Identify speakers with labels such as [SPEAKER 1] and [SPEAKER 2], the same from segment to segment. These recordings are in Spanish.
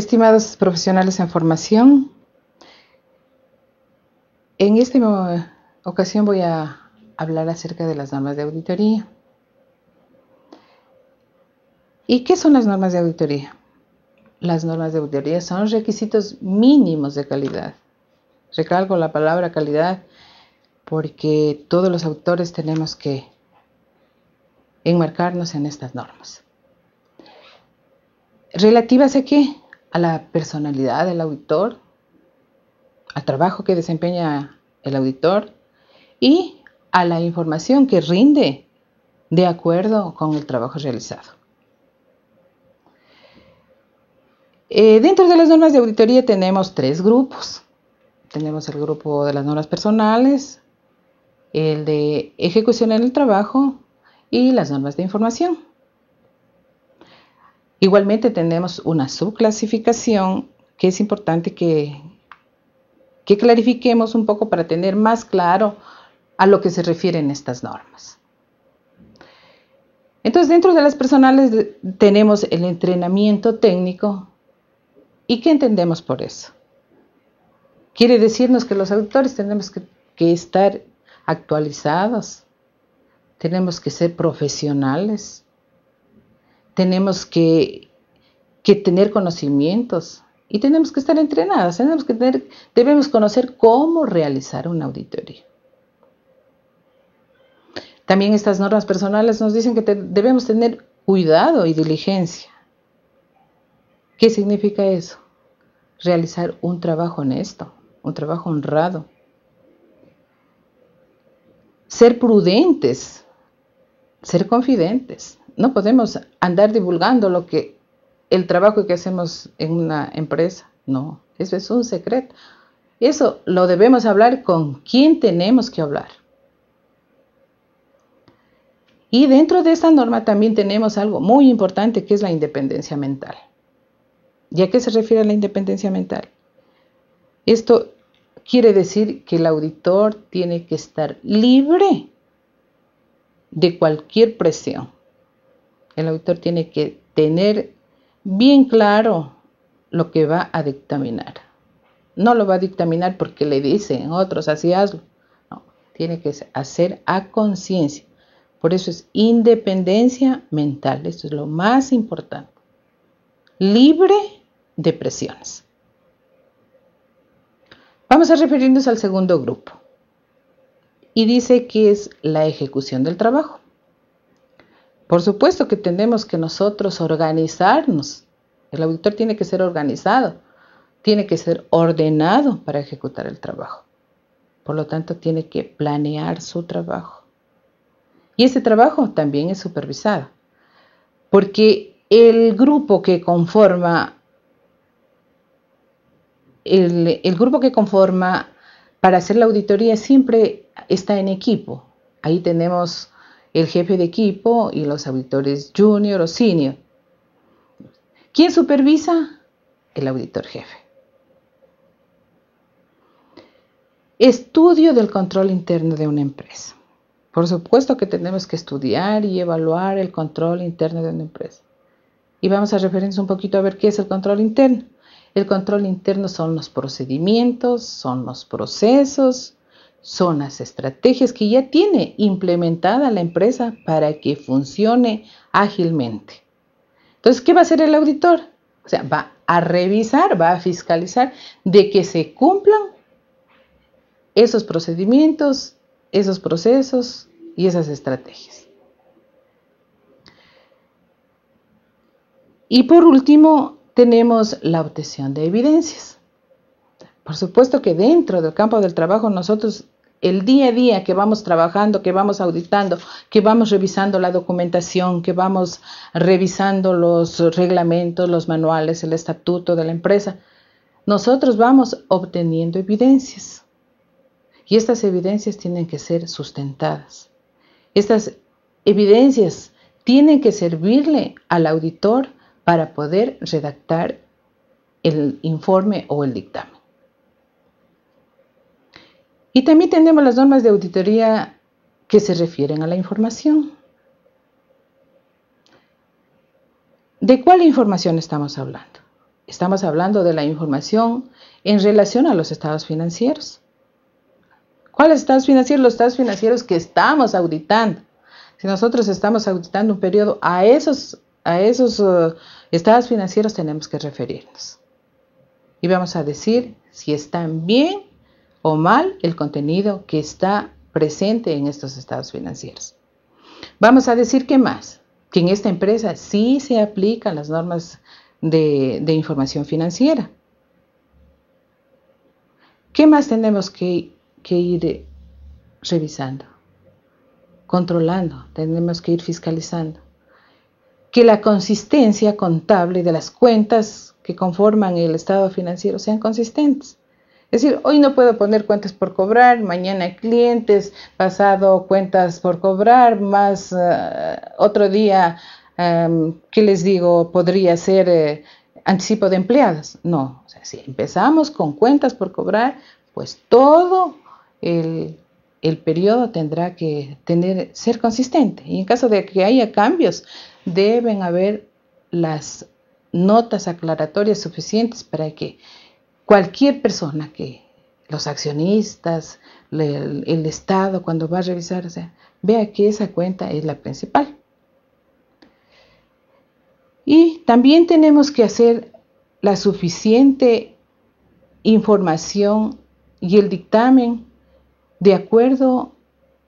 [SPEAKER 1] Estimados profesionales en formación, en esta ocasión voy a hablar acerca de las normas de auditoría. ¿Y qué son las normas de auditoría? Las normas de auditoría son requisitos mínimos de calidad. Recalco la palabra calidad porque todos los autores tenemos que enmarcarnos en estas normas. ¿Relativas a qué? a la personalidad del auditor, al trabajo que desempeña el auditor y a la información que rinde de acuerdo con el trabajo realizado. Eh, dentro de las normas de auditoría tenemos tres grupos. Tenemos el grupo de las normas personales, el de ejecución en el trabajo y las normas de información. Igualmente tenemos una subclasificación que es importante que, que clarifiquemos un poco para tener más claro a lo que se refieren estas normas. Entonces, dentro de las personales tenemos el entrenamiento técnico. ¿Y qué entendemos por eso? Quiere decirnos que los autores tenemos que estar actualizados, tenemos que ser profesionales, tenemos que, tener conocimientos y tenemos que estar entrenadas, tenemos que tener, debemos conocer cómo realizar una auditoría. También estas normas personales nos dicen que debemos tener cuidado y diligencia. ¿Qué significa eso? Realizar un trabajo honesto, un trabajo honrado. Ser prudentes, ser confidentes no podemos andar divulgando lo que el trabajo que hacemos en una empresa. No, eso es un secreto. Eso lo debemos hablar con quien tenemos que hablar. Y dentro de esta norma también tenemos algo muy importante que es la independencia mental. ¿Y a qué se refiere a la independencia mental? Esto quiere decir que el auditor tiene que estar libre de cualquier presión el autor tiene que tener bien claro lo que va a dictaminar. No lo va a dictaminar porque le dicen otros, así hazlo. tiene que hacer a conciencia. Por eso es independencia mental. Esto es lo más importante. Libre de presiones. Vamos a referirnos al segundo grupo. Y dice que es la ejecución del trabajo. Por supuesto que tenemos que nosotros organizarnos. El auditor tiene que ser organizado, tiene que ser ordenado para ejecutar el trabajo. Por lo tanto, tiene que planear su trabajo. Y ese trabajo también es supervisado, porque el grupo que conforma el, grupo que conforma para hacer la auditoría siempre está en equipo. Ahí tenemos el jefe de equipo y los auditores junior o senior. ¿Quién supervisa? El auditor jefe. Estudio del control interno de una empresa. Por supuesto que tenemos que estudiar y evaluar el control interno de una empresa. Y vamos a referirnos un poquito a ver qué es el control interno. El control interno son los procedimientos, son los procesos, son las estrategias que ya tiene implementada la empresa para que funcione ágilmente. Entonces, ¿qué va a hacer el auditor? O sea, va a revisar, va a fiscalizar de que se cumplan esos procedimientos, esos procesos y esas estrategias. Y por último, tenemos la obtención de evidencias. Por supuesto que dentro del campo del trabajo nosotros el día a día que vamos trabajando, que vamos auditando, que vamos revisando la documentación, que vamos revisando los reglamentos, los manuales, el estatuto de la empresa, nosotros vamos obteniendo evidencias. Y estas evidencias tienen que ser sustentadas. Estas evidencias tienen que servirle al auditor para poder redactar el informe o el dictamen. Y también tenemos las normas de auditoría que se refieren a la información. ¿De cuál información estamos hablando? Estamos hablando de la información en relación a los estados financieros. ¿Cuáles estados financieros? Los estados financieros que estamos auditando. Si nosotros estamos auditando un periodo, a esos, a esos uh, estados financieros tenemos que referirnos. Y vamos a decir si están bien o mal el contenido que está presente en estos estados financieros. Vamos a decir que más, que en esta empresa sí se aplican las normas de, información financiera. ¿Qué más tenemos que ir revisando? Controlando, tenemos que ir fiscalizando. Que la consistencia contable de las cuentas que conforman el estado financiero sean consistentes. Es decir, hoy no puedo poner cuentas por cobrar, mañana clientes, pasado cuentas por cobrar, más eh, otro día, em, ¿qué les digo? Podría ser eh, anticipo de empleados. No, o sea, si empezamos con cuentas por cobrar, pues todo el, periodo tendrá que tener, ser consistente. Y en caso de que haya cambios, deben haber las notas aclaratorias suficientes para que cualquier persona que los accionistas, el, Estado, cuando va a revisar, vea que esa cuenta es la principal. Y también tenemos que hacer la suficiente información y el dictamen de acuerdo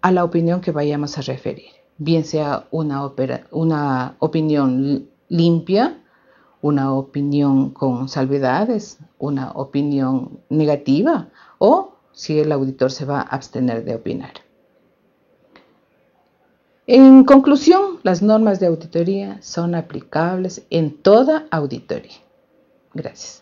[SPEAKER 1] a la opinión que vayamos a referir, bien sea una opinión limpia, una opinión con salvedades, una opinión negativa o si el auditor se va a abstener de opinar. En conclusión, las normas de auditoría son aplicables en toda auditoría. Gracias.